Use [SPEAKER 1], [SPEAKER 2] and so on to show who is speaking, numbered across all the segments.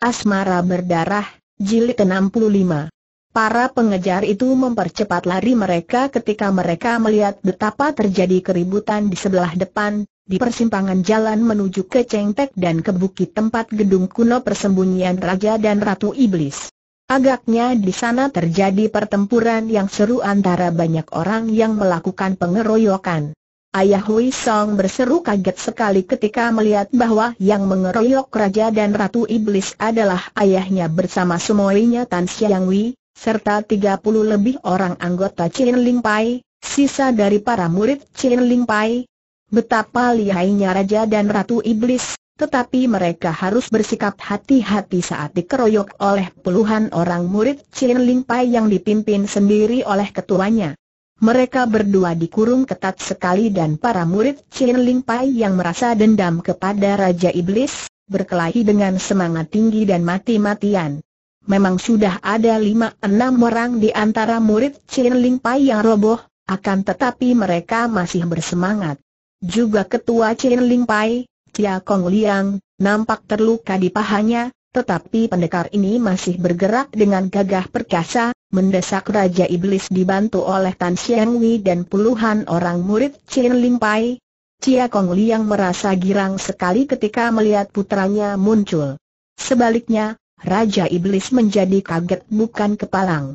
[SPEAKER 1] Asmara Berdarah, Jilid 65 Para pengejar itu mempercepat lari mereka ketika mereka melihat betapa terjadi keributan di sebelah depan, di persimpangan jalan menuju ke Cengtek dan ke bukit tempat gedung kuno persembunyian Raja dan Ratu Iblis. Agaknya di sana terjadi pertempuran yang seru antara banyak orang yang melakukan pengeroyokan. Ayah Hui Song berseru kaget sekali ketika melihat bahwa yang mengeroyok Raja dan Ratu Iblis adalah ayahnya bersama semuanya Tan Xiang Wei, serta 30 lebih orang anggota Chin Ling Pai, sisa dari para murid Chin Ling Pai. Betapa lihainya Raja dan Ratu Iblis, tetapi mereka harus bersikap hati-hati saat dikeroyok oleh puluhan orang murid Chin Ling Pai yang dipimpin sendiri oleh ketuanya mereka berdua dikurung ketat sekali dan para murid Chin Ling Pai yang merasa dendam kepada Raja Iblis, berkelahi dengan semangat tinggi dan mati-matian. Memang sudah ada lima enam orang di antara murid Chin Ling Pai yang roboh, akan tetapi mereka masih bersemangat. Juga ketua Chin Ling Pai, Chia Kong Liang, nampak terluka di pahanya, tetapi pendekar ini masih bergerak dengan gagah perkasa, mendesak Raja Iblis dibantu oleh Tan Xiang Wei dan puluhan orang murid Chin Lim Pai. Cia Kong Liang merasa girang sekali ketika melihat putranya muncul. Sebaliknya, Raja Iblis menjadi kaget bukan kepalang.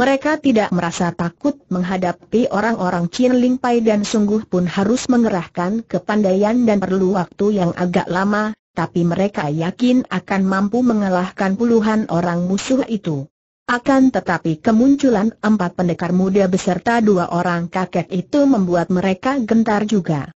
[SPEAKER 1] Mereka tidak merasa takut menghadapi orang-orang Chin Ling Pai dan sungguh pun harus mengerahkan kepandaian dan perlu waktu yang agak lama, tapi mereka yakin akan mampu mengalahkan puluhan orang musuh itu. Akan tetapi kemunculan empat pendekar muda beserta dua orang kakek itu membuat mereka gentar juga.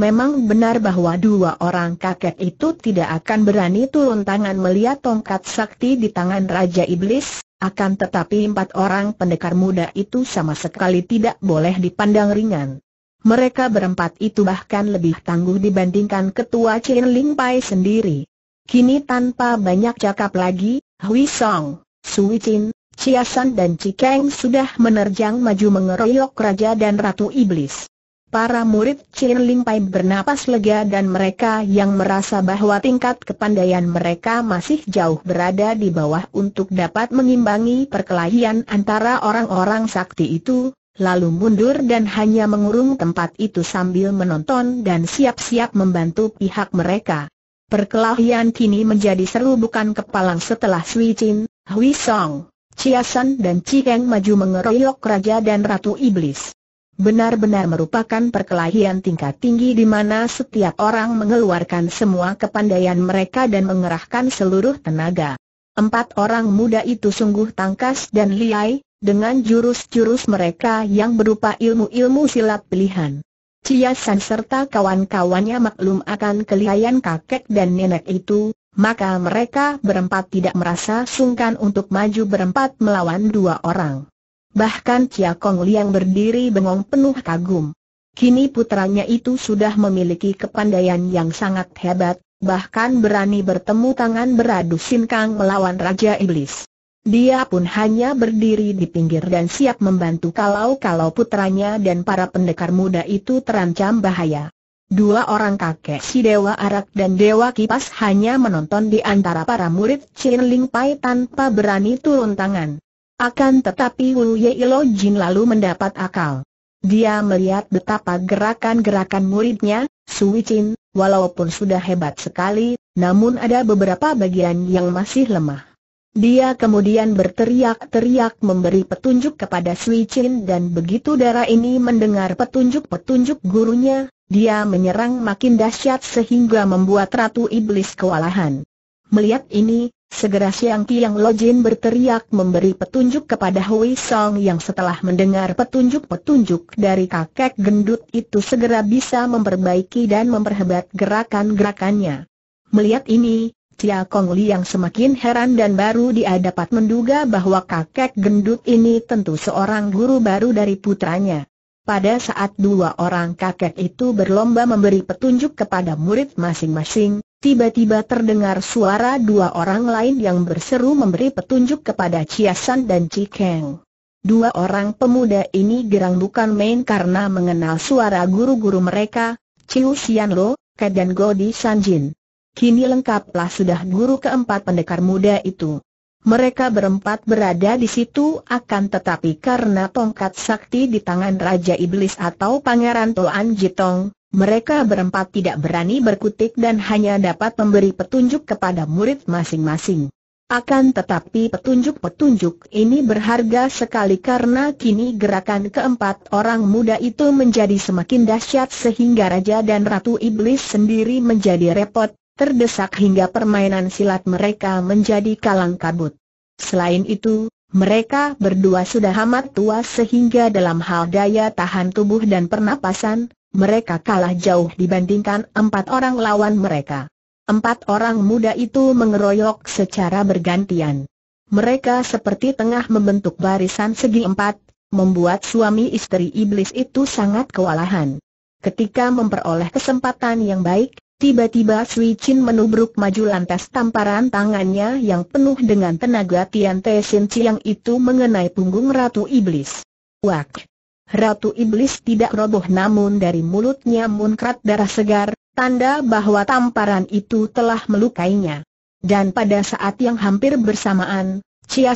[SPEAKER 1] Memang benar bahwa dua orang kakek itu tidak akan berani turun tangan melihat tongkat sakti di tangan Raja Iblis, akan tetapi empat orang pendekar muda itu sama sekali tidak boleh dipandang ringan. Mereka berempat itu bahkan lebih tangguh dibandingkan ketua Chen Ling Pai sendiri. Kini tanpa banyak cakap lagi, Hui Song, Sui Chin, Chia San dan Cikeng sudah menerjang maju mengeroyok Raja dan Ratu Iblis. Para murid Chin Ling Pai bernapas lega dan mereka yang merasa bahwa tingkat kepandaian mereka masih jauh berada di bawah untuk dapat mengimbangi perkelahian antara orang-orang sakti itu, lalu mundur dan hanya mengurung tempat itu sambil menonton dan siap-siap membantu pihak mereka. Perkelahian kini menjadi seru bukan kepalang setelah Sui Chin, Hui Song, Chia San dan Cikeng maju mengeroyok Raja dan Ratu Iblis. Benar-benar merupakan perkelahian tingkat tinggi di mana setiap orang mengeluarkan semua kepandaian mereka dan mengerahkan seluruh tenaga. Empat orang muda itu sungguh tangkas dan liai, dengan jurus-jurus mereka yang berupa ilmu-ilmu silat pilihan. Chia San serta kawan-kawannya maklum akan kelihayan kakek dan nenek itu, maka mereka berempat tidak merasa sungkan untuk maju berempat melawan dua orang. Bahkan Chia Kong Liang berdiri bengong penuh kagum. Kini putranya itu sudah memiliki kepandaian yang sangat hebat, bahkan berani bertemu tangan beradu sinkang melawan Raja Iblis. Dia pun hanya berdiri di pinggir dan siap membantu kalau-kalau putranya dan para pendekar muda itu terancam bahaya. Dua orang kakek si Dewa Arak dan Dewa Kipas hanya menonton di antara para murid Chin Ling Pai tanpa berani turun tangan. Akan tetapi Wu Ye Ilo Jin lalu mendapat akal. Dia melihat betapa gerakan-gerakan muridnya, Sui Chin, walaupun sudah hebat sekali, namun ada beberapa bagian yang masih lemah. Dia kemudian berteriak-teriak memberi petunjuk kepada Sui Chin dan begitu darah ini mendengar petunjuk-petunjuk gurunya, dia menyerang makin dahsyat sehingga membuat Ratu Iblis kewalahan. Melihat ini, segera Siang Kiang Lojin berteriak memberi petunjuk kepada Hui Song yang setelah mendengar petunjuk-petunjuk dari kakek gendut itu segera bisa memperbaiki dan memperhebat gerakan-gerakannya. Melihat ini, Cia Kong Li yang semakin heran dan baru dia dapat menduga bahwa kakek gendut ini tentu seorang guru baru dari putranya. Pada saat dua orang kakek itu berlomba memberi petunjuk kepada murid masing-masing, tiba-tiba terdengar suara dua orang lain yang berseru memberi petunjuk kepada Chiasan dan Cikeng. Dua orang pemuda ini gerang bukan main karena mengenal suara guru-guru mereka, Chiu Xian Ke dan Godi Sanjin. Kini lengkaplah sudah guru keempat pendekar muda itu. Mereka berempat berada di situ akan tetapi karena tongkat sakti di tangan Raja Iblis atau Pangeran Toan Jitong, mereka berempat tidak berani berkutik dan hanya dapat memberi petunjuk kepada murid masing-masing. Akan tetapi petunjuk-petunjuk ini berharga sekali karena kini gerakan keempat orang muda itu menjadi semakin dahsyat sehingga raja dan ratu iblis sendiri menjadi repot, terdesak hingga permainan silat mereka menjadi kalang kabut. Selain itu, mereka berdua sudah amat tua sehingga dalam hal daya tahan tubuh dan pernapasan, mereka kalah jauh dibandingkan empat orang lawan mereka. Empat orang muda itu mengeroyok secara bergantian. Mereka seperti tengah membentuk barisan segi empat, membuat suami istri iblis itu sangat kewalahan. Ketika memperoleh kesempatan yang baik, Tiba-tiba Sui Chin menubruk maju lantas tamparan tangannya yang penuh dengan tenaga Tian Te Sin Chiang itu mengenai punggung Ratu Iblis. Wak! Ratu Iblis tidak roboh namun dari mulutnya munkrat darah segar, tanda bahwa tamparan itu telah melukainya. Dan pada saat yang hampir bersamaan,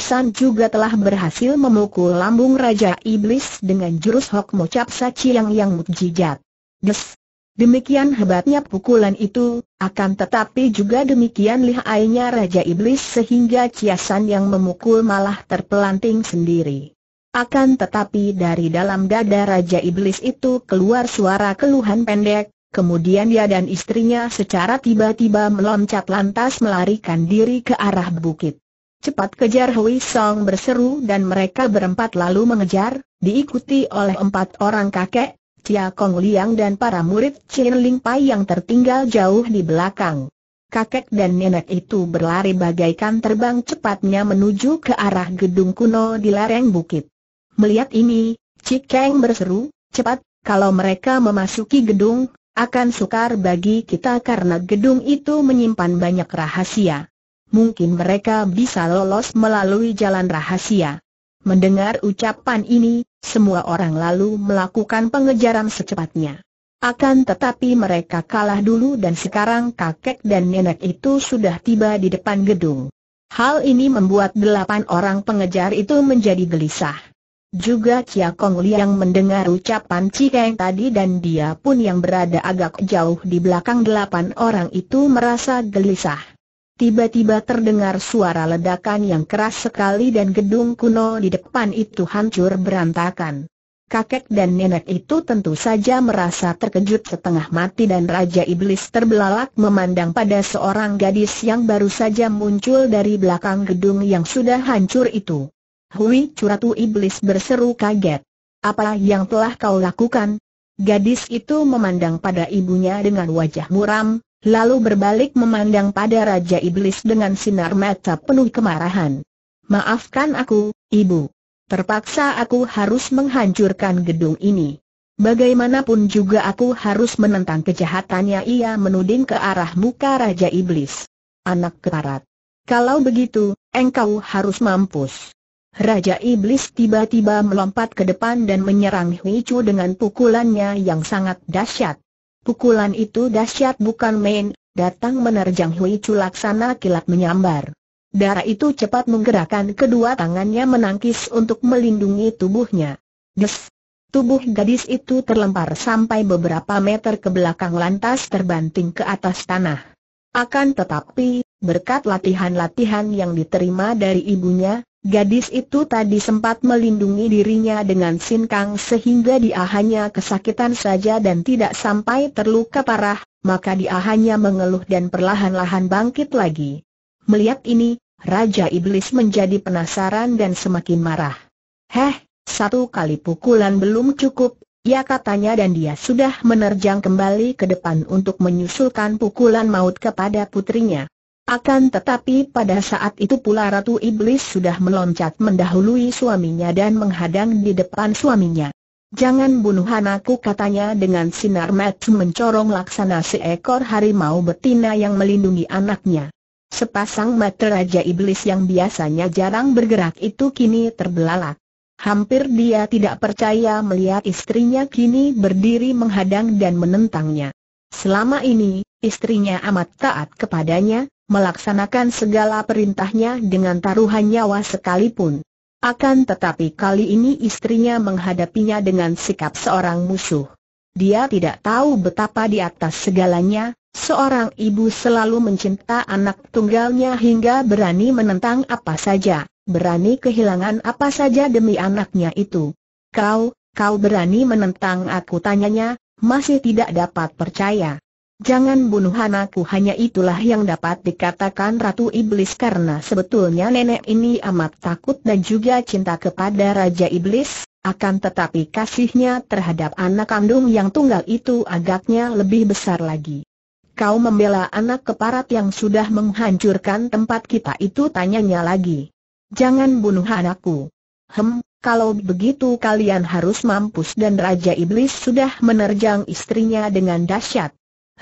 [SPEAKER 1] San juga telah berhasil memukul lambung Raja Iblis dengan jurus Hok Capsa Chiang yang mukjizat. Des! Demikian hebatnya pukulan itu, akan tetapi juga demikian lihainya Raja Iblis sehingga Ciasan yang memukul malah terpelanting sendiri. Akan tetapi dari dalam dada Raja Iblis itu keluar suara keluhan pendek, kemudian dia dan istrinya secara tiba-tiba meloncat lantas melarikan diri ke arah bukit. Cepat kejar Hui Song berseru dan mereka berempat lalu mengejar, diikuti oleh empat orang kakek, Tia Kong Liang dan para murid Chin Ling Pai yang tertinggal jauh di belakang. Kakek dan nenek itu berlari bagaikan terbang cepatnya menuju ke arah gedung kuno di lereng bukit. Melihat ini, Cik Kang berseru, cepat, kalau mereka memasuki gedung, akan sukar bagi kita karena gedung itu menyimpan banyak rahasia. Mungkin mereka bisa lolos melalui jalan rahasia. Mendengar ucapan ini, semua orang lalu melakukan pengejaran secepatnya. Akan tetapi mereka kalah dulu dan sekarang kakek dan nenek itu sudah tiba di depan gedung. Hal ini membuat delapan orang pengejar itu menjadi gelisah. Juga Chia Kong Liang mendengar ucapan Cikeng tadi dan dia pun yang berada agak jauh di belakang delapan orang itu merasa gelisah. Tiba-tiba terdengar suara ledakan yang keras sekali dan gedung kuno di depan itu hancur berantakan. Kakek dan nenek itu tentu saja merasa terkejut setengah mati dan Raja Iblis terbelalak memandang pada seorang gadis yang baru saja muncul dari belakang gedung yang sudah hancur itu. Hui Curatu Iblis berseru kaget. Apa yang telah kau lakukan? Gadis itu memandang pada ibunya dengan wajah muram, lalu berbalik memandang pada Raja Iblis dengan sinar mata penuh kemarahan. Maafkan aku, Ibu. Terpaksa aku harus menghancurkan gedung ini. Bagaimanapun juga aku harus menentang kejahatannya ia menuding ke arah muka Raja Iblis. Anak keparat. Kalau begitu, engkau harus mampus. Raja Iblis tiba-tiba melompat ke depan dan menyerang Hui Chu dengan pukulannya yang sangat dahsyat. Pukulan itu dahsyat bukan main, datang menerjang Hui Chu laksana kilat menyambar. Darah itu cepat menggerakkan kedua tangannya menangkis untuk melindungi tubuhnya. Des! Tubuh gadis itu terlempar sampai beberapa meter ke belakang lantas terbanting ke atas tanah. Akan tetapi, berkat latihan-latihan yang diterima dari ibunya, Gadis itu tadi sempat melindungi dirinya dengan sinkang sehingga dia hanya kesakitan saja dan tidak sampai terluka parah, maka dia hanya mengeluh dan perlahan-lahan bangkit lagi. Melihat ini, Raja Iblis menjadi penasaran dan semakin marah. Heh, satu kali pukulan belum cukup, ya katanya dan dia sudah menerjang kembali ke depan untuk menyusulkan pukulan maut kepada putrinya. Akan tetapi pada saat itu pula Ratu Iblis sudah meloncat mendahului suaminya dan menghadang di depan suaminya. Jangan bunuh anakku katanya dengan sinar mata mencorong laksana seekor harimau betina yang melindungi anaknya. Sepasang mata Raja Iblis yang biasanya jarang bergerak itu kini terbelalak. Hampir dia tidak percaya melihat istrinya kini berdiri menghadang dan menentangnya. Selama ini, istrinya amat taat kepadanya, melaksanakan segala perintahnya dengan taruhan nyawa sekalipun. Akan tetapi kali ini istrinya menghadapinya dengan sikap seorang musuh. Dia tidak tahu betapa di atas segalanya, seorang ibu selalu mencinta anak tunggalnya hingga berani menentang apa saja, berani kehilangan apa saja demi anaknya itu. Kau, kau berani menentang aku tanyanya, masih tidak dapat percaya. Jangan bunuh anakku hanya itulah yang dapat dikatakan Ratu Iblis karena sebetulnya nenek ini amat takut dan juga cinta kepada Raja Iblis, akan tetapi kasihnya terhadap anak kandung yang tunggal itu agaknya lebih besar lagi. Kau membela anak keparat yang sudah menghancurkan tempat kita itu tanyanya lagi. Jangan bunuh anakku. Hem, kalau begitu kalian harus mampus dan Raja Iblis sudah menerjang istrinya dengan dahsyat.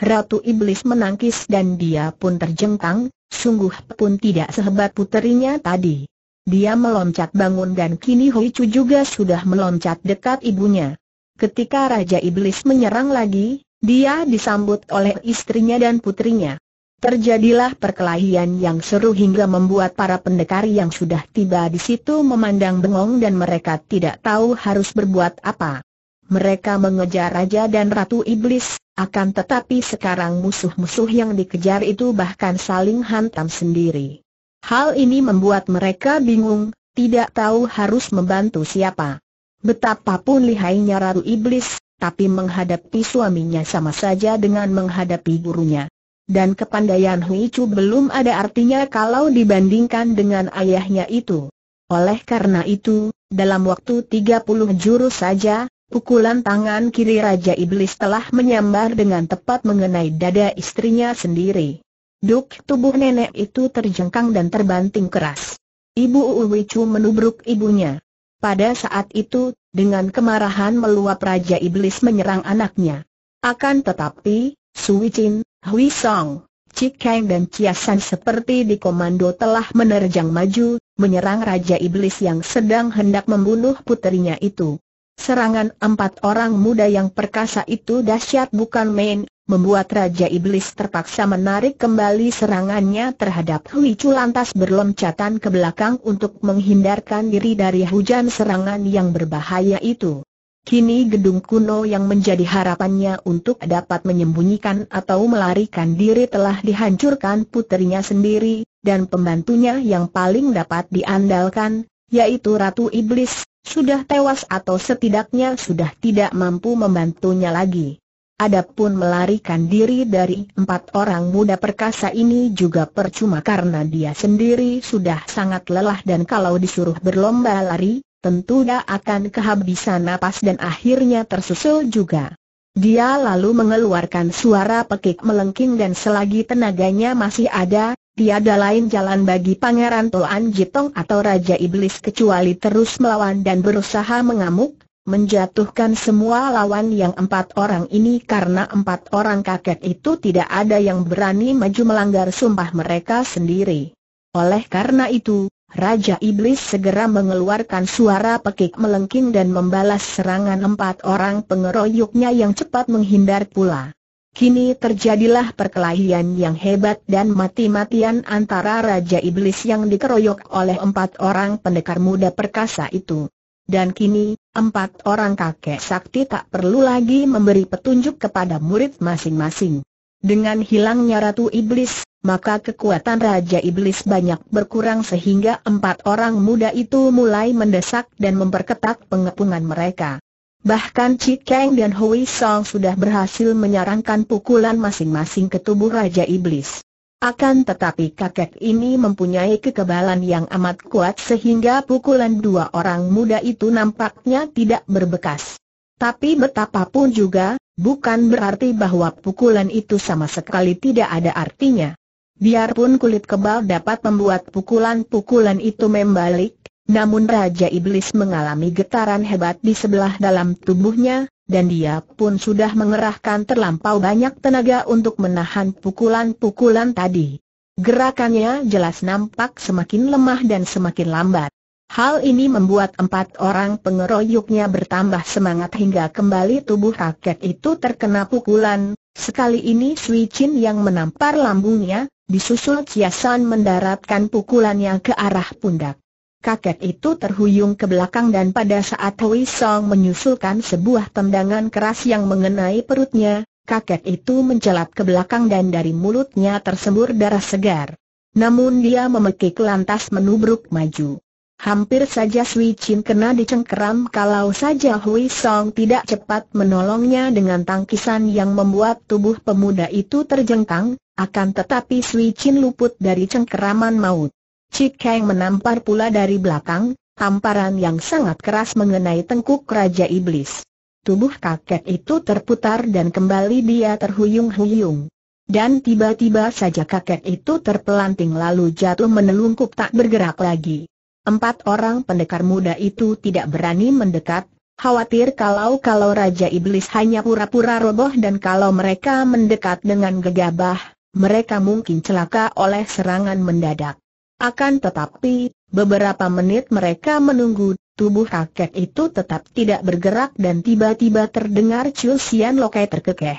[SPEAKER 1] Ratu Iblis menangkis dan dia pun terjengkang, sungguh pun tidak sehebat puterinya tadi. Dia meloncat bangun dan kini Hui Chu juga sudah meloncat dekat ibunya. Ketika Raja Iblis menyerang lagi, dia disambut oleh istrinya dan putrinya. Terjadilah perkelahian yang seru hingga membuat para pendekar yang sudah tiba di situ memandang bengong dan mereka tidak tahu harus berbuat apa. Mereka mengejar Raja dan Ratu Iblis, akan tetapi sekarang musuh-musuh yang dikejar itu bahkan saling hantam sendiri. Hal ini membuat mereka bingung, tidak tahu harus membantu siapa. Betapapun lihainya Ratu Iblis, tapi menghadapi suaminya sama saja dengan menghadapi gurunya. Dan kepandaian Hui Chu belum ada artinya kalau dibandingkan dengan ayahnya itu. Oleh karena itu, dalam waktu 30 jurus saja, Pukulan tangan kiri Raja Iblis telah menyambar dengan tepat mengenai dada istrinya sendiri. Duk tubuh nenek itu terjengkang dan terbanting keras. Ibu Uwicu menubruk ibunya. Pada saat itu, dengan kemarahan meluap Raja Iblis menyerang anaknya. Akan tetapi, Sui Chin, Hui Song, Cik Kang dan San seperti di komando telah menerjang maju, menyerang Raja Iblis yang sedang hendak membunuh puterinya itu. Serangan empat orang muda yang perkasa itu dahsyat bukan main, membuat Raja Iblis terpaksa menarik kembali serangannya terhadap Hui Chu lantas berloncatan ke belakang untuk menghindarkan diri dari hujan serangan yang berbahaya itu. Kini gedung kuno yang menjadi harapannya untuk dapat menyembunyikan atau melarikan diri telah dihancurkan putrinya sendiri, dan pembantunya yang paling dapat diandalkan, yaitu Ratu Iblis, sudah tewas atau setidaknya sudah tidak mampu membantunya lagi. Adapun melarikan diri dari empat orang muda perkasa ini juga percuma karena dia sendiri sudah sangat lelah dan kalau disuruh berlomba lari, tentu dia akan kehabisan napas dan akhirnya tersusul juga. Dia lalu mengeluarkan suara pekik melengking dan selagi tenaganya masih ada, Tiada lain jalan bagi Pangeran Tuan Jitong atau Raja Iblis kecuali terus melawan dan berusaha mengamuk, menjatuhkan semua lawan yang empat orang ini karena empat orang kakek itu tidak ada yang berani maju melanggar sumpah mereka sendiri. Oleh karena itu, Raja Iblis segera mengeluarkan suara pekik melengking dan membalas serangan empat orang pengeroyoknya yang cepat menghindar pula. Kini terjadilah perkelahian yang hebat dan mati-matian antara Raja Iblis yang dikeroyok oleh empat orang pendekar muda perkasa itu. Dan kini, empat orang kakek sakti tak perlu lagi memberi petunjuk kepada murid masing-masing. Dengan hilangnya Ratu Iblis, maka kekuatan Raja Iblis banyak berkurang sehingga empat orang muda itu mulai mendesak dan memperketat pengepungan mereka. Bahkan Chi Kang dan Hui Song sudah berhasil menyarankan pukulan masing-masing ke tubuh Raja Iblis. Akan tetapi kakek ini mempunyai kekebalan yang amat kuat sehingga pukulan dua orang muda itu nampaknya tidak berbekas. Tapi betapapun juga, bukan berarti bahwa pukulan itu sama sekali tidak ada artinya. Biarpun kulit kebal dapat membuat pukulan-pukulan itu membalik, namun Raja Iblis mengalami getaran hebat di sebelah dalam tubuhnya, dan dia pun sudah mengerahkan terlampau banyak tenaga untuk menahan pukulan-pukulan tadi. Gerakannya jelas nampak semakin lemah dan semakin lambat. Hal ini membuat empat orang pengeroyoknya bertambah semangat hingga kembali tubuh rakyat itu terkena pukulan. Sekali ini Sui Chin yang menampar lambungnya, disusul Chia San mendaratkan pukulannya ke arah pundak. Kakek itu terhuyung ke belakang dan pada saat Hui Song menyusulkan sebuah tendangan keras yang mengenai perutnya, kakek itu mencelat ke belakang dan dari mulutnya tersembur darah segar. Namun dia memekik lantas menubruk maju. Hampir saja Sui Chin kena dicengkeram kalau saja Hui Song tidak cepat menolongnya dengan tangkisan yang membuat tubuh pemuda itu terjengkang, akan tetapi Sui Chin luput dari cengkeraman maut. Cik Kang menampar pula dari belakang, tamparan yang sangat keras mengenai tengkuk Raja Iblis. Tubuh kakek itu terputar dan kembali dia terhuyung-huyung. Dan tiba-tiba saja kakek itu terpelanting lalu jatuh menelungkup tak bergerak lagi. Empat orang pendekar muda itu tidak berani mendekat, khawatir kalau-kalau Raja Iblis hanya pura-pura roboh dan kalau mereka mendekat dengan gegabah, mereka mungkin celaka oleh serangan mendadak. Akan tetapi, beberapa menit mereka menunggu, tubuh kakek itu tetap tidak bergerak dan tiba-tiba terdengar Sian Lokai terkekeh.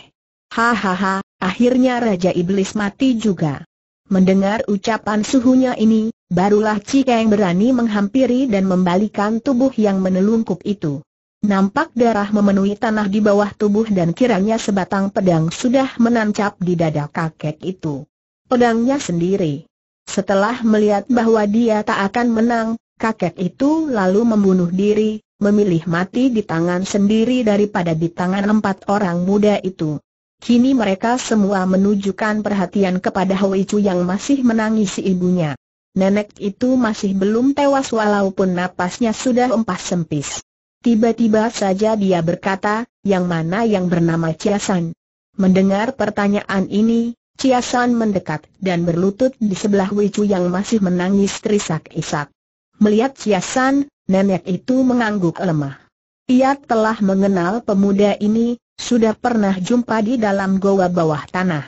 [SPEAKER 1] Hahaha, akhirnya Raja Iblis mati juga. Mendengar ucapan suhunya ini, barulah Cikeng berani menghampiri dan membalikan tubuh yang menelungkup itu. Nampak darah memenuhi tanah di bawah tubuh dan kiranya sebatang pedang sudah menancap di dada kakek itu. Pedangnya sendiri. Setelah melihat bahwa dia tak akan menang, kakek itu lalu membunuh diri, memilih mati di tangan sendiri daripada di tangan empat orang muda itu. Kini mereka semua menunjukkan perhatian kepada Hui Chu yang masih menangisi ibunya. Nenek itu masih belum tewas walaupun napasnya sudah empat sempis. Tiba-tiba saja dia berkata, yang mana yang bernama Chia San. Mendengar pertanyaan ini, Ciasan mendekat dan berlutut di sebelah Wicu yang masih menangis terisak-isak. Melihat Ciasan, nenek itu mengangguk lemah. Ia telah mengenal pemuda ini, sudah pernah jumpa di dalam goa bawah tanah.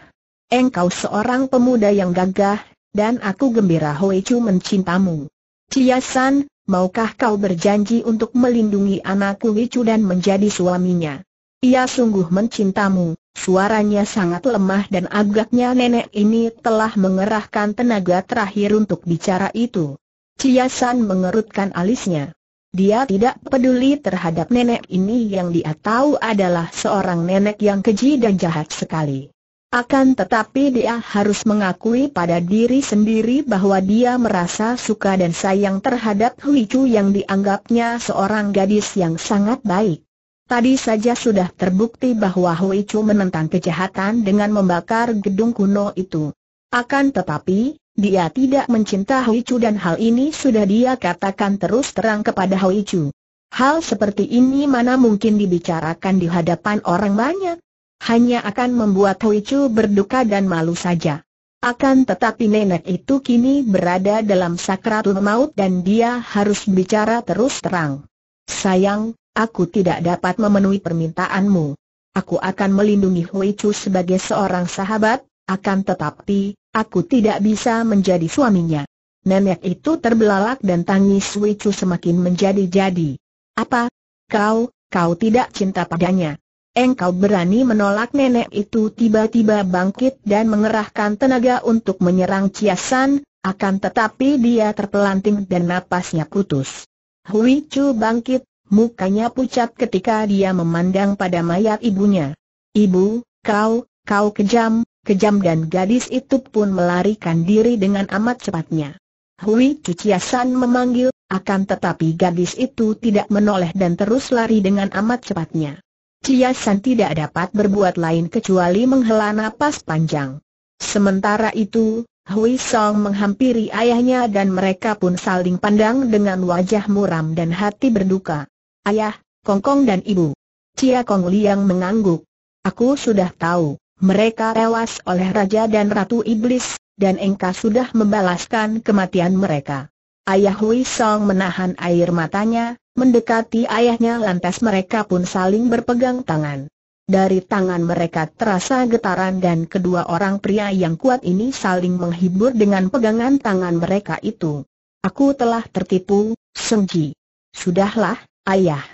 [SPEAKER 1] Engkau seorang pemuda yang gagah, dan aku gembira Hoichu mencintamu. Ciasan, maukah kau berjanji untuk melindungi anakku Wicu dan menjadi suaminya? Ia sungguh mencintamu, Suaranya sangat lemah dan agaknya nenek ini telah mengerahkan tenaga terakhir untuk bicara itu. Ciasan mengerutkan alisnya. Dia tidak peduli terhadap nenek ini yang dia tahu adalah seorang nenek yang keji dan jahat sekali. Akan tetapi dia harus mengakui pada diri sendiri bahwa dia merasa suka dan sayang terhadap Hui Chu yang dianggapnya seorang gadis yang sangat baik. Tadi saja sudah terbukti bahwa Hui Chu menentang kejahatan dengan membakar gedung kuno itu. Akan tetapi, dia tidak mencinta Hui Chu dan hal ini sudah dia katakan terus terang kepada Hui Chu. Hal seperti ini mana mungkin dibicarakan di hadapan orang banyak? Hanya akan membuat Hui Chu berduka dan malu saja. Akan tetapi nenek itu kini berada dalam sakratul maut dan dia harus bicara terus terang. Sayang, aku tidak dapat memenuhi permintaanmu. Aku akan melindungi Hui Chu sebagai seorang sahabat, akan tetapi, aku tidak bisa menjadi suaminya. Nenek itu terbelalak dan tangis Hui Chu semakin menjadi-jadi. Apa? Kau, kau tidak cinta padanya. Engkau berani menolak nenek itu tiba-tiba bangkit dan mengerahkan tenaga untuk menyerang Ciasan, akan tetapi dia terpelanting dan napasnya putus. Hui Chu bangkit, mukanya pucat ketika dia memandang pada mayat ibunya. Ibu, kau, kau kejam, kejam dan gadis itu pun melarikan diri dengan amat cepatnya. Hui Cuciasan memanggil, akan tetapi gadis itu tidak menoleh dan terus lari dengan amat cepatnya. Ciasan tidak dapat berbuat lain kecuali menghela napas panjang. Sementara itu, Hui Song menghampiri ayahnya dan mereka pun saling pandang dengan wajah muram dan hati berduka. Ayah, Kongkong dan Ibu. Cia Kong Liang mengangguk. Aku sudah tahu, mereka tewas oleh Raja dan Ratu Iblis, dan Engka sudah membalaskan kematian mereka. Ayah Hui Song menahan air matanya, mendekati ayahnya lantas mereka pun saling berpegang tangan. Dari tangan mereka terasa getaran dan kedua orang pria yang kuat ini saling menghibur dengan pegangan tangan mereka itu. Aku telah tertipu, Sengji. Sudahlah, Ayah.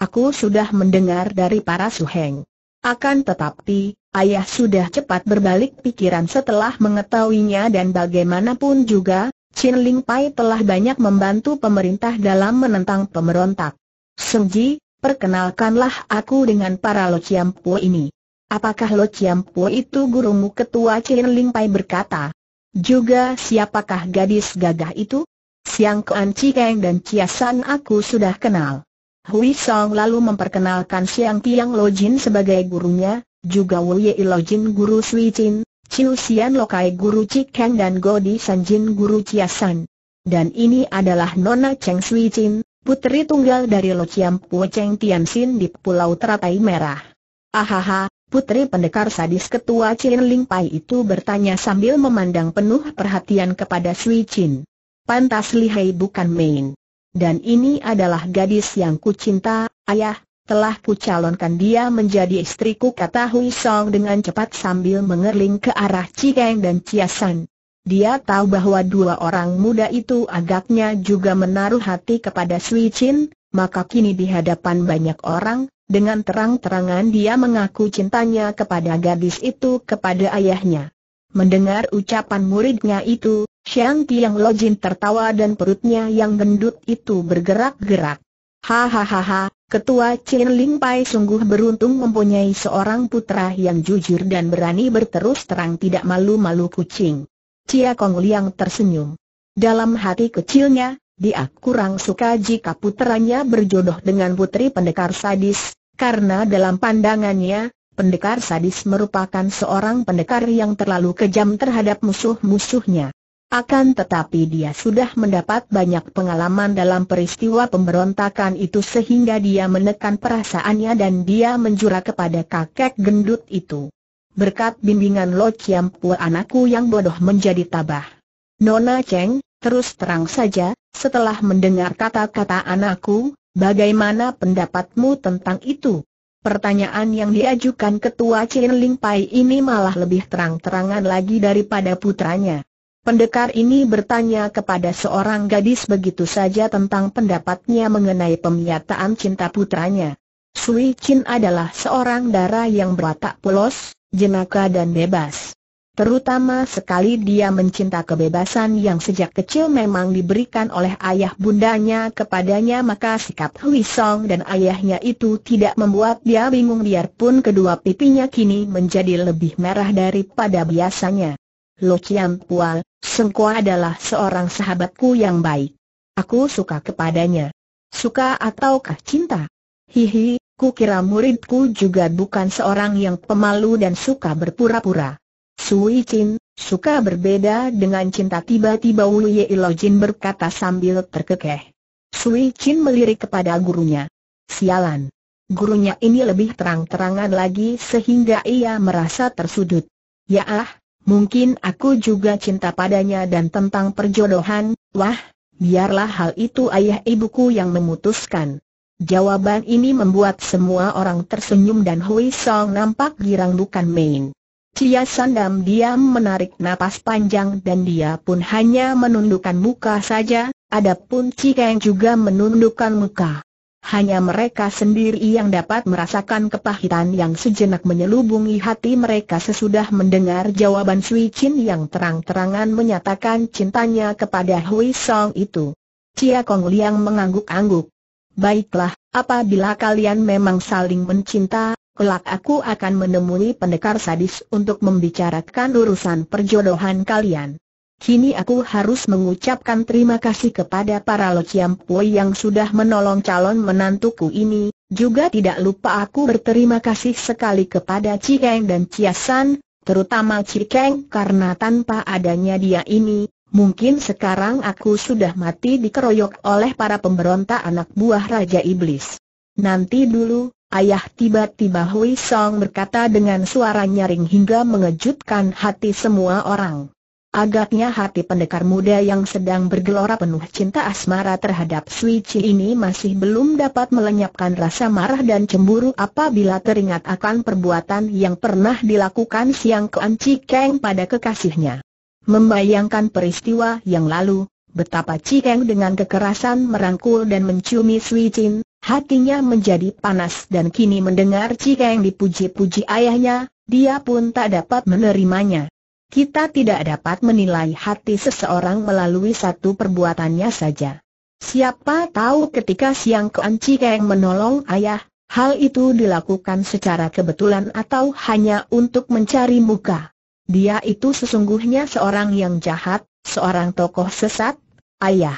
[SPEAKER 1] Aku sudah mendengar dari para suheng. Akan tetapi, ayah sudah cepat berbalik pikiran setelah mengetahuinya dan bagaimanapun juga, Chin Ling Pai telah banyak membantu pemerintah dalam menentang pemberontak. Ji, perkenalkanlah aku dengan para Lo Chiam Po ini. Apakah Lo Chiam Po itu gurumu ketua Chin Ling Pai berkata? Juga siapakah gadis gagah itu? Siang Kuan Keng dan Chia San aku sudah kenal. Hui Song lalu memperkenalkan Siang Tiang Lo Jin sebagai gurunya, juga Wu Ye Lo Jin guru Sui Chin, Chiu Xian Lo Kai guru Chi Kang dan Go Di San Jin guru Chia San. Dan ini adalah Nona Cheng Sui Chin, putri tunggal dari Lo Chiam Po Cheng Tiam Sin di Pulau Teratai Merah. Ahaha, putri pendekar sadis ketua Chin Ling Pai itu bertanya sambil memandang penuh perhatian kepada Sui Chin. Pantas lihai bukan main. Dan ini adalah gadis yang kucinta, ayah, telah kucalonkan dia menjadi istriku kata Hui Song dengan cepat sambil mengerling ke arah Cikeng dan Ciasan. Dia tahu bahwa dua orang muda itu agaknya juga menaruh hati kepada Sui Chin, maka kini di hadapan banyak orang, dengan terang-terangan dia mengaku cintanya kepada gadis itu kepada ayahnya. Mendengar ucapan muridnya itu, Xiang Tiang Lojin tertawa dan perutnya yang gendut itu bergerak-gerak. Hahaha, ketua Chin Ling Pai sungguh beruntung mempunyai seorang putra yang jujur dan berani berterus terang tidak malu-malu kucing. Cia Kong Liang tersenyum. Dalam hati kecilnya, dia kurang suka jika putranya berjodoh dengan putri pendekar sadis, karena dalam pandangannya, pendekar sadis merupakan seorang pendekar yang terlalu kejam terhadap musuh-musuhnya. Akan tetapi dia sudah mendapat banyak pengalaman dalam peristiwa pemberontakan itu sehingga dia menekan perasaannya dan dia menjura kepada kakek gendut itu. Berkat bimbingan Lo Chiam Pu anakku yang bodoh menjadi tabah. Nona Cheng, terus terang saja, setelah mendengar kata-kata anakku, bagaimana pendapatmu tentang itu? Pertanyaan yang diajukan ketua Chin Ling Pai ini malah lebih terang-terangan lagi daripada putranya. Pendekar ini bertanya kepada seorang gadis begitu saja tentang pendapatnya mengenai pemyataan cinta putranya. Sui Chin adalah seorang dara yang berwatak polos, jenaka dan bebas. Terutama sekali dia mencinta kebebasan yang sejak kecil memang diberikan oleh ayah bundanya kepadanya maka sikap Hui Song dan ayahnya itu tidak membuat dia bingung biarpun kedua pipinya kini menjadi lebih merah daripada biasanya. Lo Pua, Seng Kua adalah seorang sahabatku yang baik. Aku suka kepadanya. Suka ataukah cinta? Hihi, ku kira muridku juga bukan seorang yang pemalu dan suka berpura-pura. Sui Chin, suka berbeda dengan cinta tiba-tiba Wu Ye Jin berkata sambil terkekeh. Sui Chin melirik kepada gurunya. Sialan. Gurunya ini lebih terang-terangan lagi sehingga ia merasa tersudut. Ya ah, Mungkin aku juga cinta padanya dan tentang perjodohan, wah, biarlah hal itu ayah ibuku yang memutuskan. Jawaban ini membuat semua orang tersenyum dan Hui Song nampak girang bukan main. Cia Sandam diam menarik napas panjang dan dia pun hanya menundukkan muka saja, adapun Cikeng juga menundukkan muka hanya mereka sendiri yang dapat merasakan kepahitan yang sejenak menyelubungi hati mereka sesudah mendengar jawaban Sui Chin yang terang-terangan menyatakan cintanya kepada Hui Song itu. Cia Kong Liang mengangguk-angguk. Baiklah, apabila kalian memang saling mencinta, kelak aku akan menemui pendekar sadis untuk membicarakan urusan perjodohan kalian. Kini aku harus mengucapkan terima kasih kepada para Pui yang sudah menolong calon menantuku ini, juga tidak lupa aku berterima kasih sekali kepada Cikeng dan Ciasan, terutama Cikeng karena tanpa adanya dia ini, mungkin sekarang aku sudah mati dikeroyok oleh para pemberontak anak buah Raja Iblis. Nanti dulu, ayah tiba-tiba Hui Song berkata dengan suara nyaring hingga mengejutkan hati semua orang. Agaknya hati pendekar muda yang sedang bergelora penuh cinta asmara terhadap Sui Chi ini masih belum dapat melenyapkan rasa marah dan cemburu apabila teringat akan perbuatan yang pernah dilakukan Siang Kuan Chi Keng pada kekasihnya. Membayangkan peristiwa yang lalu, betapa Chi Keng dengan kekerasan merangkul dan menciumi Sui Chi, hatinya menjadi panas dan kini mendengar Chi Keng dipuji-puji ayahnya, dia pun tak dapat menerimanya. Kita tidak dapat menilai hati seseorang melalui satu perbuatannya saja. Siapa tahu ketika siang Keanci Keng menolong ayah, hal itu dilakukan secara kebetulan atau hanya untuk mencari muka. Dia itu sesungguhnya seorang yang jahat, seorang tokoh sesat, ayah.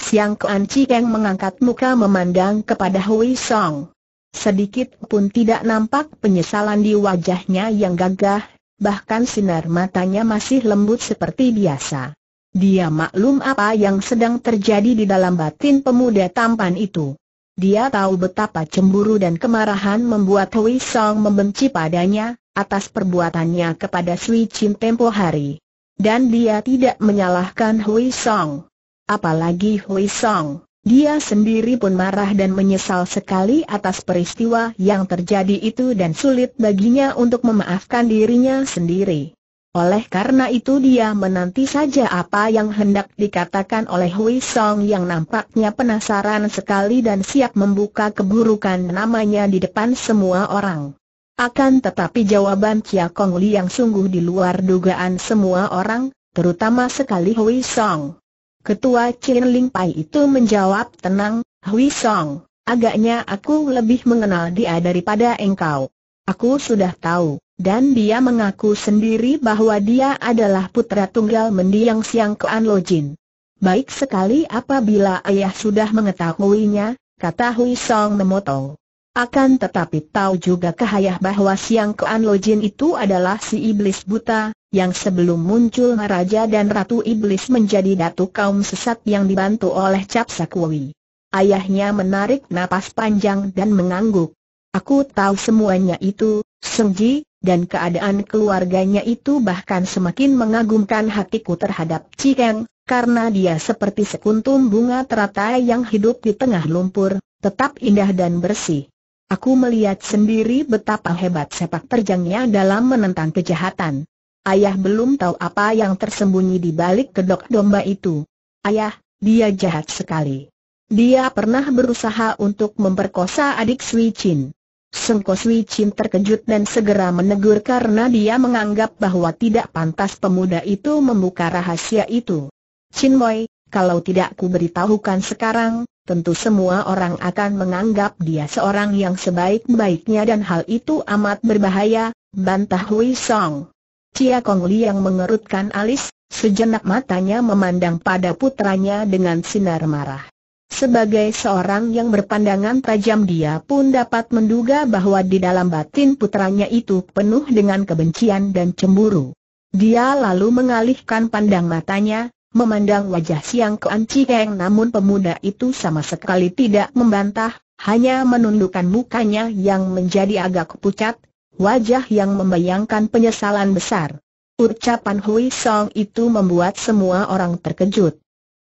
[SPEAKER 1] Siang Keanci Keng mengangkat muka memandang kepada Hui Song. Sedikit pun tidak nampak penyesalan di wajahnya yang gagah bahkan sinar matanya masih lembut seperti biasa. Dia maklum apa yang sedang terjadi di dalam batin pemuda tampan itu. Dia tahu betapa cemburu dan kemarahan membuat Hui Song membenci padanya, atas perbuatannya kepada Sui Chin tempo hari. Dan dia tidak menyalahkan Hui Song. Apalagi Hui Song dia sendiri pun marah dan menyesal sekali atas peristiwa yang terjadi itu dan sulit baginya untuk memaafkan dirinya sendiri. Oleh karena itu dia menanti saja apa yang hendak dikatakan oleh Hui Song yang nampaknya penasaran sekali dan siap membuka keburukan namanya di depan semua orang. Akan tetapi jawaban Chia Kong Li yang sungguh di luar dugaan semua orang, terutama sekali Hui Song. Ketua Chin Ling Pai itu menjawab tenang, Hui Song, agaknya aku lebih mengenal dia daripada engkau. Aku sudah tahu, dan dia mengaku sendiri bahwa dia adalah putra tunggal mendiang Siang ke Lo Jin. Baik sekali apabila ayah sudah mengetahuinya, kata Hui Song memotong. Akan tetapi tahu juga kehayah bahwa Siang ke Lo Jin itu adalah si iblis buta, yang sebelum muncul Raja dan Ratu Iblis menjadi datu kaum sesat yang dibantu oleh Cap Sakui. Ayahnya menarik napas panjang dan mengangguk. Aku tahu semuanya itu, Sengji, dan keadaan keluarganya itu bahkan semakin mengagumkan hatiku terhadap Cikeng, karena dia seperti sekuntum bunga teratai yang hidup di tengah lumpur, tetap indah dan bersih. Aku melihat sendiri betapa hebat sepak terjangnya dalam menentang kejahatan. Ayah belum tahu apa yang tersembunyi di balik kedok domba itu. Ayah, dia jahat sekali. Dia pernah berusaha untuk memperkosa adik Sui Chin. Sengko Sui Chin terkejut dan segera menegur karena dia menganggap bahwa tidak pantas pemuda itu membuka rahasia itu. Chin Moi, kalau tidak ku beritahukan sekarang, tentu semua orang akan menganggap dia seorang yang sebaik-baiknya dan hal itu amat berbahaya, bantah Hui Song. Chia Kong Liang mengerutkan alis, sejenak matanya memandang pada putranya dengan sinar marah. Sebagai seorang yang berpandangan tajam dia pun dapat menduga bahwa di dalam batin putranya itu penuh dengan kebencian dan cemburu. Dia lalu mengalihkan pandang matanya, memandang wajah Siang Anci Heng namun pemuda itu sama sekali tidak membantah, hanya menundukkan mukanya yang menjadi agak pucat, wajah yang membayangkan penyesalan besar. Ucapan Hui Song itu membuat semua orang terkejut.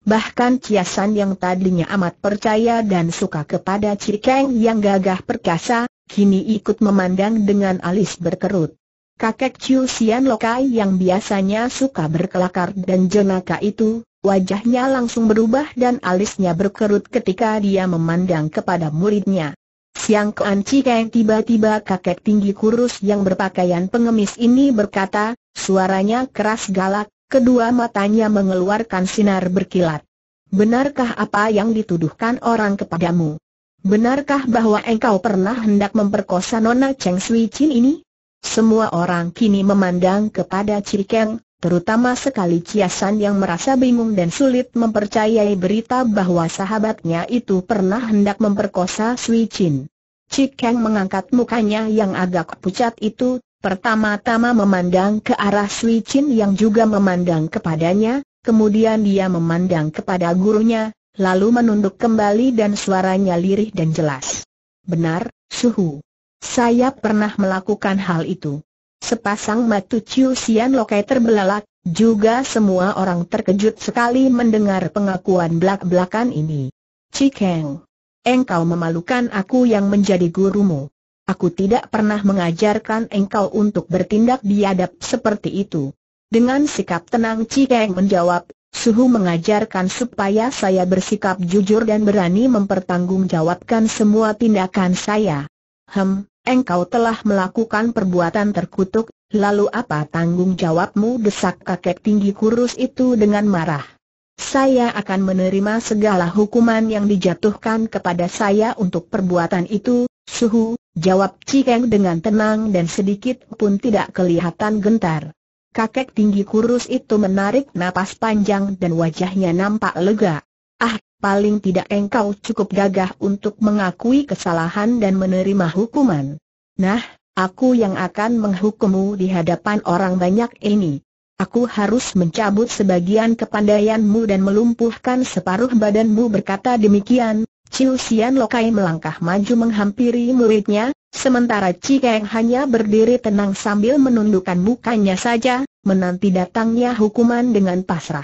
[SPEAKER 1] Bahkan San yang tadinya amat percaya dan suka kepada Cikeng yang gagah perkasa, kini ikut memandang dengan alis berkerut. Kakek Chiu Sian Lokai yang biasanya suka berkelakar dan jenaka itu, wajahnya langsung berubah dan alisnya berkerut ketika dia memandang kepada muridnya. Siang Kuan Cikeng tiba-tiba kakek tinggi kurus yang berpakaian pengemis ini berkata, suaranya keras galak, kedua matanya mengeluarkan sinar berkilat. Benarkah apa yang dituduhkan orang kepadamu? Benarkah bahwa engkau pernah hendak memperkosa Nona Cheng Sui Chin ini? Semua orang kini memandang kepada Cikeng, terutama sekali Ciasan yang merasa bingung dan sulit mempercayai berita bahwa sahabatnya itu pernah hendak memperkosa Sui Chin. Cikeng mengangkat mukanya yang agak pucat itu, pertama-tama memandang ke arah Sui Chin yang juga memandang kepadanya, kemudian dia memandang kepada gurunya, lalu menunduk kembali dan suaranya lirih dan jelas. Benar, Suhu. Saya pernah melakukan hal itu. Sepasang mata Chiu Sian Lokai terbelalak, juga semua orang terkejut sekali mendengar pengakuan belak-belakan ini. Cikeng, engkau memalukan aku yang menjadi gurumu. Aku tidak pernah mengajarkan engkau untuk bertindak biadab seperti itu. Dengan sikap tenang Cikeng menjawab, Suhu mengajarkan supaya saya bersikap jujur dan berani mempertanggungjawabkan semua tindakan saya. Hem, engkau telah melakukan perbuatan terkutuk, lalu apa tanggung jawabmu desak kakek tinggi kurus itu dengan marah saya akan menerima segala hukuman yang dijatuhkan kepada saya untuk perbuatan itu, Suhu, jawab Cikeng dengan tenang dan sedikit pun tidak kelihatan gentar. Kakek tinggi kurus itu menarik napas panjang dan wajahnya nampak lega. Ah, paling tidak engkau cukup gagah untuk mengakui kesalahan dan menerima hukuman. Nah, aku yang akan menghukummu di hadapan orang banyak ini. Aku harus mencabut sebagian kepandaianmu dan melumpuhkan separuh badanmu berkata demikian. Chiu Xian Lokai melangkah maju menghampiri muridnya, sementara Chi Kang hanya berdiri tenang sambil menundukkan mukanya saja, menanti datangnya hukuman dengan pasrah.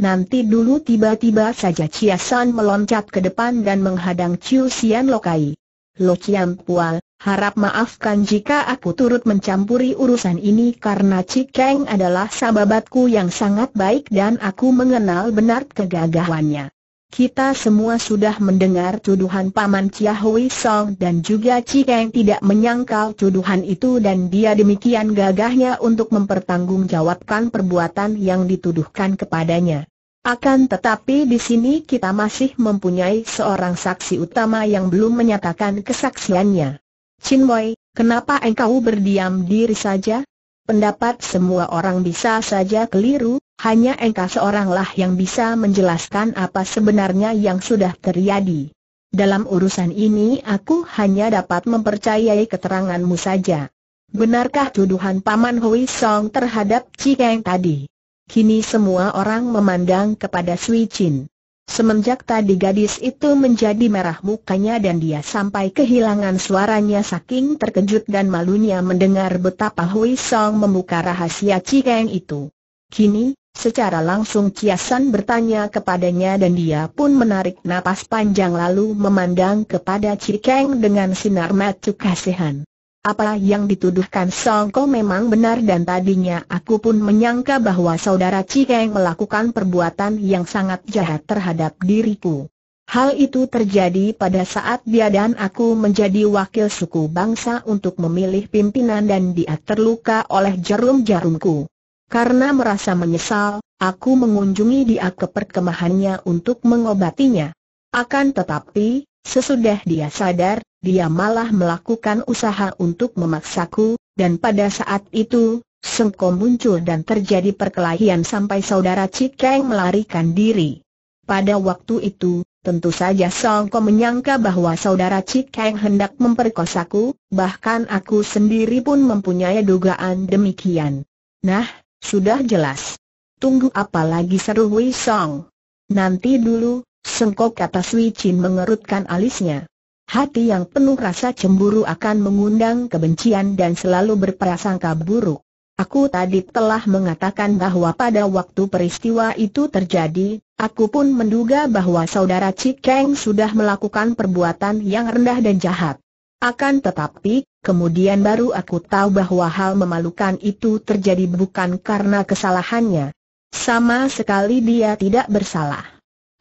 [SPEAKER 1] Nanti dulu tiba-tiba saja Chia San meloncat ke depan dan menghadang Chiu Xian Lokai. Lo Chiang Pual, Harap maafkan jika aku turut mencampuri urusan ini karena Cikeng adalah sahabatku yang sangat baik dan aku mengenal benar kegagahannya. Kita semua sudah mendengar tuduhan Paman Chia Hui Song dan juga Cikeng tidak menyangkal tuduhan itu dan dia demikian gagahnya untuk mempertanggungjawabkan perbuatan yang dituduhkan kepadanya. Akan tetapi di sini kita masih mempunyai seorang saksi utama yang belum menyatakan kesaksiannya. Chin Boy, kenapa engkau berdiam diri saja? Pendapat semua orang bisa saja keliru, hanya engkau seoranglah yang bisa menjelaskan apa sebenarnya yang sudah terjadi. Dalam urusan ini aku hanya dapat mempercayai keteranganmu saja. Benarkah tuduhan Paman Hui Song terhadap Cikeng tadi? Kini semua orang memandang kepada Sui Chin. Semenjak tadi gadis itu menjadi merah mukanya dan dia sampai kehilangan suaranya saking terkejut dan malunya mendengar betapa Hui Song membuka rahasia Cikeng itu. Kini, secara langsung Ciasan bertanya kepadanya dan dia pun menarik napas panjang lalu memandang kepada Cikeng dengan sinar mata kasihan. Apa yang dituduhkan Songko memang benar dan tadinya aku pun menyangka bahwa saudara Cikeng melakukan perbuatan yang sangat jahat terhadap diriku. Hal itu terjadi pada saat dia dan aku menjadi wakil suku bangsa untuk memilih pimpinan dan dia terluka oleh jarum-jarumku. Karena merasa menyesal, aku mengunjungi dia ke perkemahannya untuk mengobatinya. Akan tetapi, sesudah dia sadar, dia malah melakukan usaha untuk memaksaku, dan pada saat itu, Sengko muncul dan terjadi perkelahian sampai saudara Cikeng melarikan diri. Pada waktu itu, tentu saja Sengko menyangka bahwa saudara Cikeng hendak memperkosaku, bahkan aku sendiri pun mempunyai dugaan demikian. Nah, sudah jelas. Tunggu apa lagi seru Wei Song. Nanti dulu, Sengko kata Sui Chin mengerutkan alisnya. Hati yang penuh rasa cemburu akan mengundang kebencian dan selalu berprasangka buruk. Aku tadi telah mengatakan bahwa pada waktu peristiwa itu terjadi, aku pun menduga bahwa saudara Cikeng sudah melakukan perbuatan yang rendah dan jahat. Akan tetapi, kemudian baru aku tahu bahwa hal memalukan itu terjadi bukan karena kesalahannya. Sama sekali dia tidak bersalah.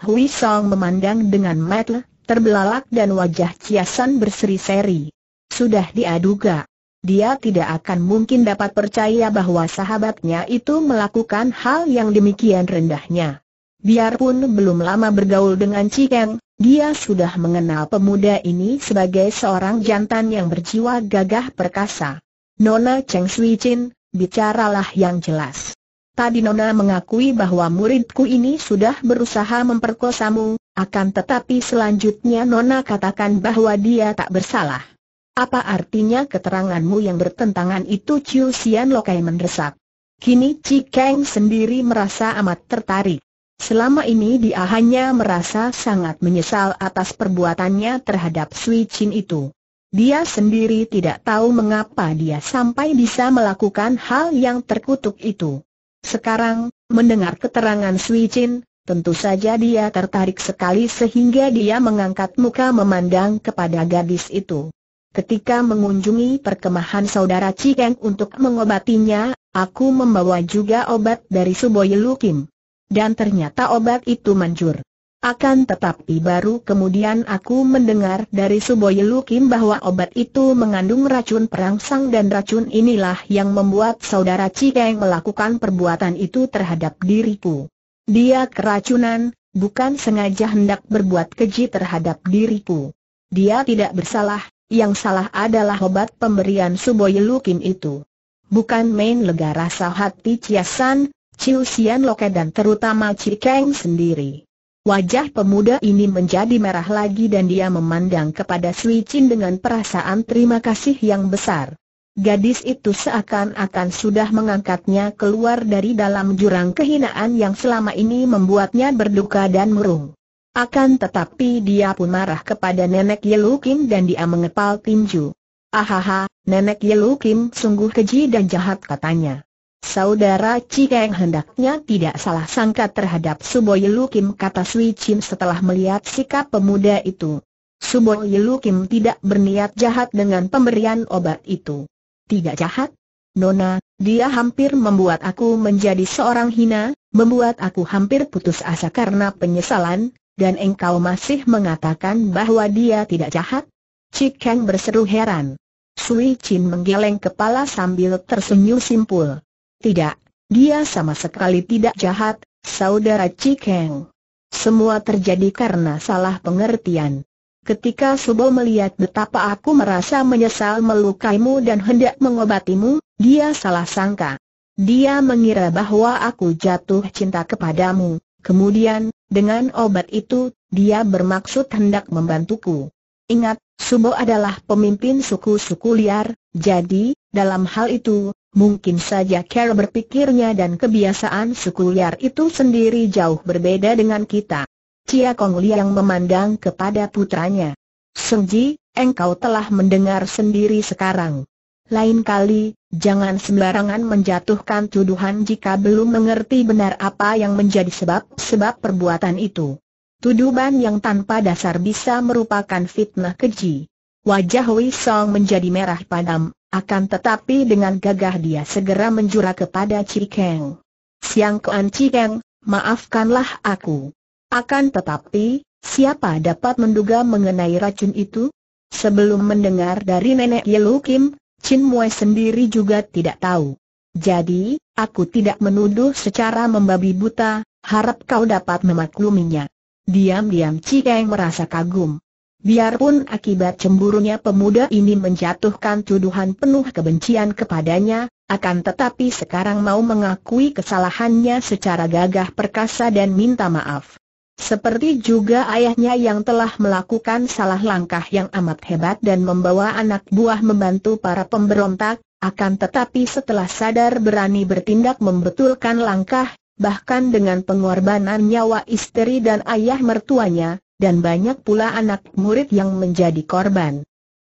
[SPEAKER 1] Hui Song memandang dengan mata terbelalak dan wajah ciasan berseri-seri. Sudah diaduga. Dia tidak akan mungkin dapat percaya bahwa sahabatnya itu melakukan hal yang demikian rendahnya. Biarpun belum lama bergaul dengan Cikeng, dia sudah mengenal pemuda ini sebagai seorang jantan yang berjiwa gagah perkasa. Nona Cheng Sui Chin, bicaralah yang jelas. Tadi Nona mengakui bahwa muridku ini sudah berusaha memperkosamu, akan tetapi selanjutnya Nona katakan bahwa dia tak bersalah. Apa artinya keteranganmu yang bertentangan itu Chiu Sian Lokai mendesak. Kini Chi Kang sendiri merasa amat tertarik. Selama ini dia hanya merasa sangat menyesal atas perbuatannya terhadap Sui Chin itu. Dia sendiri tidak tahu mengapa dia sampai bisa melakukan hal yang terkutuk itu. Sekarang, mendengar keterangan Sui Chin, tentu saja dia tertarik sekali sehingga dia mengangkat muka memandang kepada gadis itu. Ketika mengunjungi perkemahan saudara Cikeng untuk mengobatinya, aku membawa juga obat dari Suboyelukim. Dan ternyata obat itu manjur. Akan tetapi baru kemudian aku mendengar dari Suboyo Lukim bahwa obat itu mengandung racun perangsang dan racun inilah yang membuat saudara Cikeng melakukan perbuatan itu terhadap diriku. Dia keracunan, bukan sengaja hendak berbuat keji terhadap diriku. Dia tidak bersalah, yang salah adalah obat pemberian Suboyo Lukim itu. Bukan main lega rasa hati Ciasan, Ciusian, Sian Loke dan terutama Cikeng sendiri. Wajah pemuda ini menjadi merah lagi dan dia memandang kepada Sui Chin dengan perasaan terima kasih yang besar. Gadis itu seakan-akan sudah mengangkatnya keluar dari dalam jurang kehinaan yang selama ini membuatnya berduka dan murung. Akan tetapi dia pun marah kepada nenek Yelu Kim dan dia mengepal tinju. Ahaha, nenek Yelu Kim sungguh keji dan jahat katanya. Saudara Cikeng hendaknya tidak salah sangka terhadap Suboyelu Kim kata Sui Chin setelah melihat sikap pemuda itu. Suboyelu Kim tidak berniat jahat dengan pemberian obat itu. Tidak jahat? Nona, dia hampir membuat aku menjadi seorang hina, membuat aku hampir putus asa karena penyesalan, dan engkau masih mengatakan bahwa dia tidak jahat? Cikeng berseru heran. Sui Chin menggeleng kepala sambil tersenyum simpul. Tidak, dia sama sekali tidak jahat, saudara Cikeng. Semua terjadi karena salah pengertian. Ketika Subo melihat betapa aku merasa menyesal melukaimu dan hendak mengobatimu, dia salah sangka. Dia mengira bahwa aku jatuh cinta kepadamu. Kemudian, dengan obat itu, dia bermaksud hendak membantuku. Ingat, Subo adalah pemimpin suku-suku liar, jadi, dalam hal itu, Mungkin saja Carol berpikirnya dan kebiasaan suku liar itu sendiri jauh berbeda dengan kita. Cia Kong Liang memandang kepada putranya. Seng Ji, engkau telah mendengar sendiri sekarang. Lain kali, jangan sembarangan menjatuhkan tuduhan jika belum mengerti benar apa yang menjadi sebab-sebab perbuatan itu. Tuduhan yang tanpa dasar bisa merupakan fitnah keji. Wajah Wei Song menjadi merah padam, akan tetapi dengan gagah dia segera menjura kepada Cikeng. Siang Kuan Cikeng, maafkanlah aku. Akan tetapi, siapa dapat menduga mengenai racun itu? Sebelum mendengar dari nenek Yelu Kim, Chin Mue sendiri juga tidak tahu. Jadi, aku tidak menuduh secara membabi buta, harap kau dapat memakluminya. Diam-diam Cikeng merasa kagum. Biarpun akibat cemburunya pemuda ini menjatuhkan tuduhan penuh kebencian kepadanya, akan tetapi sekarang mau mengakui kesalahannya secara gagah perkasa dan minta maaf. Seperti juga ayahnya yang telah melakukan salah langkah yang amat hebat dan membawa anak buah membantu para pemberontak, akan tetapi setelah sadar berani bertindak membetulkan langkah, bahkan dengan pengorbanan nyawa istri dan ayah mertuanya, dan banyak pula anak murid yang menjadi korban.